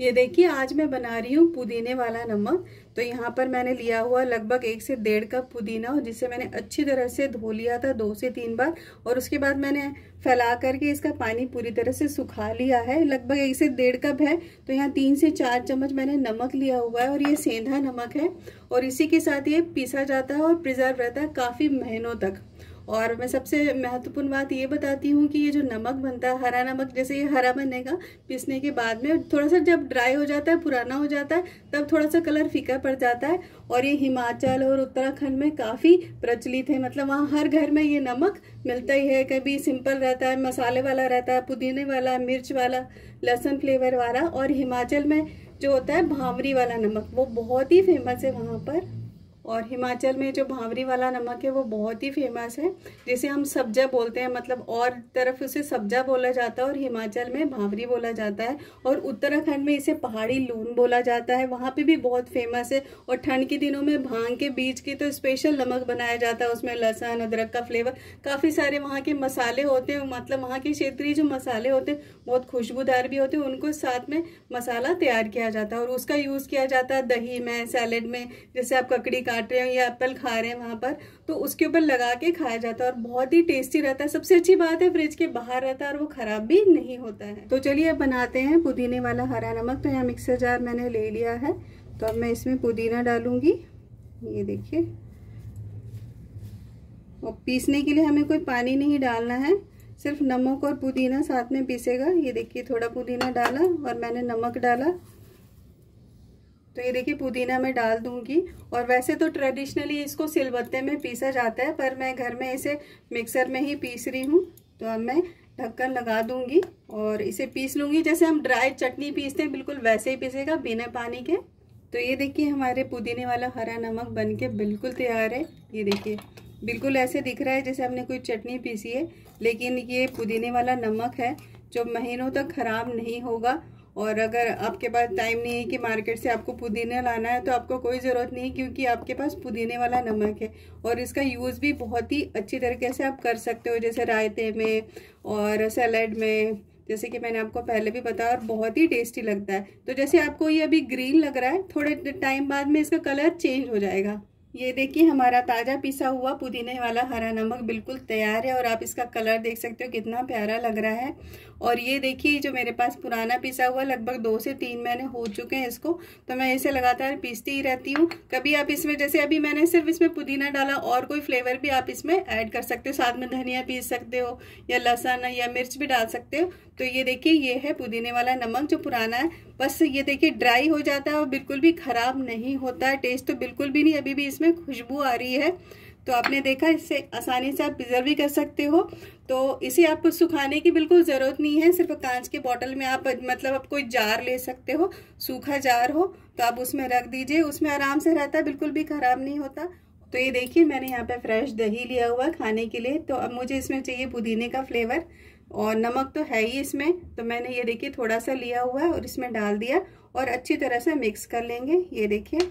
ये देखिए आज मैं बना रही हूँ पुदीने वाला नमक तो यहाँ पर मैंने लिया हुआ लगभग एक से डेढ़ कप पुदीना और जिसे मैंने अच्छी तरह से धो लिया था दो से तीन बार और उसके बाद मैंने फैला करके इसका पानी पूरी तरह से सुखा लिया है लगभग एक से डेढ़ कप है तो यहाँ तीन से चार चम्मच मैंने नमक लिया हुआ है और ये सेंधा नमक है और इसी के साथ ये पीसा जाता है और प्रिजर्व रहता है काफ़ी महीनों तक और मैं सबसे महत्वपूर्ण बात ये बताती हूँ कि ये जो नमक बनता है हरा नमक जैसे ये हरा बनेगा पीसने के बाद में थोड़ा सा जब ड्राई हो जाता है पुराना हो जाता है तब थोड़ा सा कलर फीका पड़ जाता है और ये हिमाचल और उत्तराखंड में काफ़ी प्रचलित है मतलब वहाँ हर घर में ये नमक मिलता ही है कभी सिंपल रहता है मसाले वाला रहता है पुदीने वाला मिर्च वाला लहसुन फ्लेवर वाला और हिमाचल में जो होता है भावरी वाला नमक वो बहुत ही फेमस है वहाँ पर और हिमाचल में जो भावरी वाला नमक है वो बहुत ही फेमस है जिसे हम सब्जा बोलते हैं मतलब और तरफ उसे सब्जा बोला जाता है और हिमाचल में भावरी बोला जाता है और उत्तराखंड में इसे पहाड़ी लून बोला जाता है वहाँ पे भी बहुत फेमस है और ठंड के दिनों में भांग के बीज की तो स्पेशल नमक बनाया जाता है उसमें लहसुन अदरक का फ्लेवर काफ़ी सारे वहाँ के मसाले होते हैं मतलब वहाँ के क्षेत्रीय जो मसाले होते हैं बहुत खुशबूदार भी होते हैं उनको साथ में मसाला तैयार किया जाता है और उसका यूज़ किया जाता है दही में सैलेड में जैसे आप ककड़ी काट रहे हो या एप्पल खा रहे हैं वहाँ पर तो उसके ऊपर लगा के खाया जाता है और बहुत ही टेस्टी रहता है सबसे अच्छी बात है फ्रिज के बाहर रहता है और वो खराब भी नहीं होता है तो चलिए अब बनाते हैं पुदीने वाला हरा नमक तो यहाँ मिक्सर जार मैंने ले लिया है तो अब मैं इसमें पुदीना डालूंगी ये देखिए और पीसने के लिए हमें कोई पानी नहीं डालना है सिर्फ नमक और पुदीना साथ में पीसेगा ये देखिए थोड़ा पुदीना डाला और मैंने नमक डाला तो ये देखिए पुदीना मैं डाल दूंगी और वैसे तो ट्रेडिशनली इसको सिलबत्ते में पीसा जाता है पर मैं घर में इसे मिक्सर में ही पीस रही हूँ तो अब मैं ढक्कन लगा दूंगी और इसे पीस लूँगी जैसे हम ड्राई चटनी पीसते हैं बिल्कुल वैसे ही पीसेगा बिना पानी के तो ये देखिए हमारे पुदीने वाला हरा नमक बन के बिल्कुल तैयार है ये देखिए बिल्कुल ऐसे दिख रहा है जैसे हमने कोई चटनी पीसी है लेकिन ये पुदीने वाला नमक है जो महीनों तक खराब नहीं होगा और अगर आपके पास टाइम नहीं है कि मार्केट से आपको पुदीना लाना है तो आपको कोई ज़रूरत नहीं क्योंकि आपके पास पुदीने वाला नमक है और इसका यूज़ भी बहुत ही अच्छी तरीके से आप कर सकते हो जैसे रायते में और सैलड में जैसे कि मैंने आपको पहले भी बताया और बहुत ही टेस्टी लगता है तो जैसे आपको ये अभी ग्रीन लग रहा है थोड़े टाइम बाद में इसका कलर चेंज हो जाएगा ये देखिए हमारा ताज़ा पिसा हुआ पुदीने वाला हरा नमक बिल्कुल तैयार है और आप इसका कलर देख सकते हो कितना प्यारा लग रहा है और ये देखिए जो मेरे पास पुराना पिसा हुआ लगभग दो से तीन महीने हो चुके हैं इसको तो मैं इसे लगातार पीसती ही रहती हूँ कभी आप इसमें जैसे अभी मैंने सिर्फ इसमें पुदीना डाला और कोई फ्लेवर भी आप इसमें ऐड कर सकते हो साथ में धनिया पीस सकते हो या लहसन या मिर्च भी डाल सकते हो तो ये देखिए ये है पुदीने वाला नमक जो पुराना है बस ये देखिए ड्राई हो जाता है और बिल्कुल भी ख़राब नहीं होता है टेस्ट तो बिल्कुल भी नहीं अभी भी इसमें में खुशबू आ रही है तो आपने देखा इससे आसानी से आप प्रिजर्व भी कर सकते हो तो इसे आपको सुखाने की बिल्कुल ज़रूरत नहीं है सिर्फ कांच के बॉटल में आप मतलब आप कोई जार ले सकते हो सूखा जार हो तो आप उसमें रख दीजिए उसमें आराम से रहता है बिल्कुल भी ख़राब नहीं होता तो ये देखिए मैंने यहाँ पे फ्रेश दही लिया हुआ खाने के लिए तो अब मुझे इसमें चाहिए पुदीने का फ्लेवर और नमक तो है ही इसमें तो मैंने ये देखिए थोड़ा सा लिया हुआ है और इसमें डाल दिया और अच्छी तरह से मिक्स कर लेंगे ये देखिए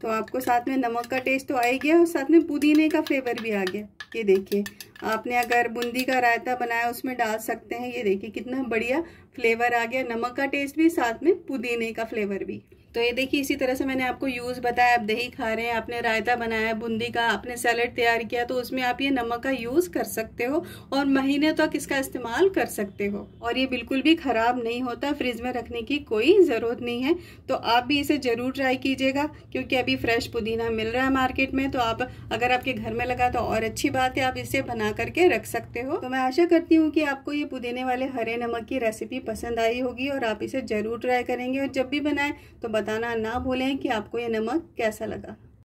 तो आपको साथ में नमक का टेस्ट तो आ ही गया और साथ में पुदीने का फ्लेवर भी आ गया ये देखिए आपने अगर बूंदी का रायता बनाया उसमें डाल सकते हैं ये देखिए कितना बढ़िया फ्लेवर आ गया नमक का टेस्ट भी साथ में पुदीने का फ्लेवर भी तो ये देखिए इसी तरह से मैंने आपको यूज़ बताया आप दही खा रहे हैं आपने रायता बनाया बूंदी का आपने सैलड तैयार किया तो उसमें आप ये नमक का यूज़ कर सकते हो और महीने तक तो इसका इस्तेमाल कर सकते हो और ये बिल्कुल भी ख़राब नहीं होता फ्रिज में रखने की कोई ज़रूरत नहीं है तो आप भी इसे ज़रूर ट्राई कीजिएगा क्योंकि अभी फ्रेश पुदीना मिल रहा है मार्केट में तो आप अगर आपके घर में लगा तो और अच्छी बात है आप इसे बना करके रख सकते हो तो मैं आशा करती हूँ कि आपको ये पुदीने वाले हरे नमक की रेसिपी पसंद आई होगी और आप इसे ज़रूर ट्राई करेंगे और जब भी बनाएं तो बता बताना ना भूलें कि आपको यह नमक कैसा लगा